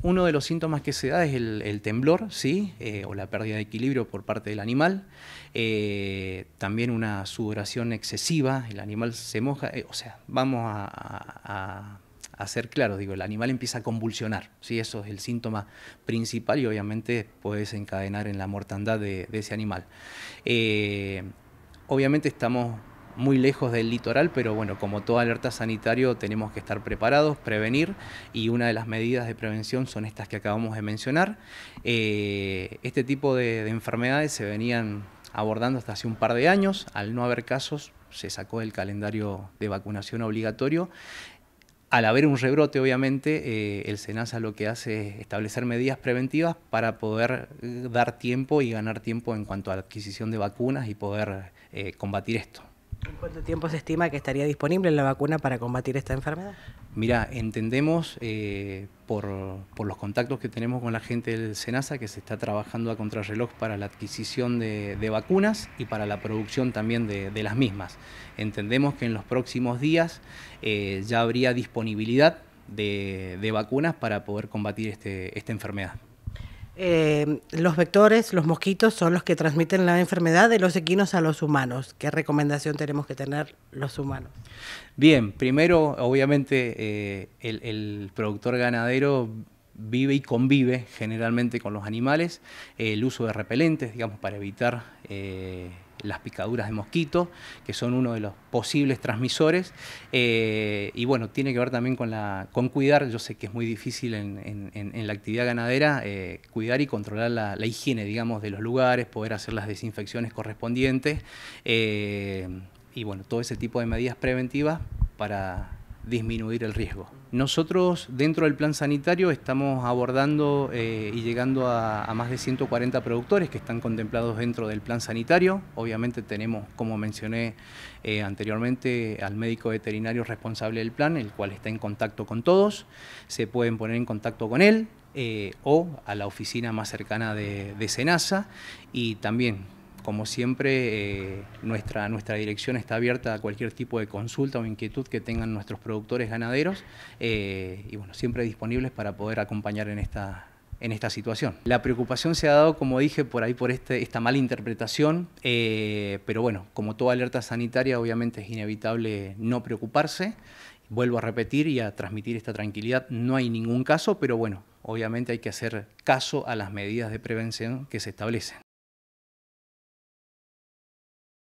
Uno de los síntomas que se da es el, temblor, ¿sí? Eh, o la pérdida de equilibrio por parte del animal. Eh, también una sudoración excesiva, el animal se moja, eh, o sea, vamos a, ser claros, digo, el animal empieza a convulsionar, ¿sí? Eso es el síntoma principal y obviamente puede desencadenar en la mortandad de, de ese animal. obviamente estamos muy lejos del litoral, pero bueno, como toda alerta sanitario tenemos que estar preparados, prevenir y una de las medidas de prevención son estas que acabamos de mencionar. Eh, este tipo de, enfermedades se venían abordando hasta hace un par de años, al no haber casos se sacó del calendario de vacunación obligatorio al haber un rebrote, obviamente, eh, el SENASA lo que hace es establecer medidas preventivas para poder eh, dar tiempo y ganar tiempo en cuanto a la adquisición de vacunas y poder combatir esto. ¿En cuánto tiempo se estima que estaría disponible la vacuna para combatir esta enfermedad? Mira, entendemos eh, por, los contactos que tenemos con la gente del SENASA que se está trabajando a contrarreloj para la adquisición de, vacunas y para la producción también de, las mismas. Entendemos que en los próximos días eh, ya habría disponibilidad de, vacunas para poder combatir este, esta enfermedad eh, los vectores, los mosquitos, son los que transmiten la enfermedad de los equinos a los humanos. ¿Qué recomendación tenemos que tener los humanos? Bien, primero, obviamente, eh, el, productor ganadero vive y convive generalmente con los animales, eh, el uso de repelentes, digamos, para evitar eh, las picaduras de mosquitos, que son uno de los posibles transmisores. Eh, y bueno, tiene que ver también con, la, con cuidar, yo sé que es muy difícil en, la actividad ganadera, eh, cuidar y controlar la, higiene, digamos, de los lugares, poder hacer las desinfecciones correspondientes. Eh, y bueno, todo ese tipo de medidas preventivas para disminuir el riesgo. Nosotros dentro del plan sanitario estamos abordando eh, y llegando a, más de 140 productores que están contemplados dentro del plan sanitario. Obviamente tenemos, como mencioné eh, anteriormente, al médico veterinario responsable del plan, el cual está en contacto con todos. Se pueden poner en contacto con él eh, o a la oficina más cercana de, de SENASA y también como siempre, eh, nuestra, nuestra dirección está abierta a cualquier tipo de consulta o inquietud que tengan nuestros productores ganaderos eh, y bueno, siempre disponibles para poder acompañar en esta, en esta situación. La preocupación se ha dado, como dije, por ahí por este, esta mala interpretación, eh, pero bueno, como toda alerta sanitaria, obviamente es inevitable no preocuparse. Vuelvo a repetir y a transmitir esta tranquilidad, no hay ningún caso, pero bueno, obviamente hay que hacer caso a las medidas de prevención que se establecen.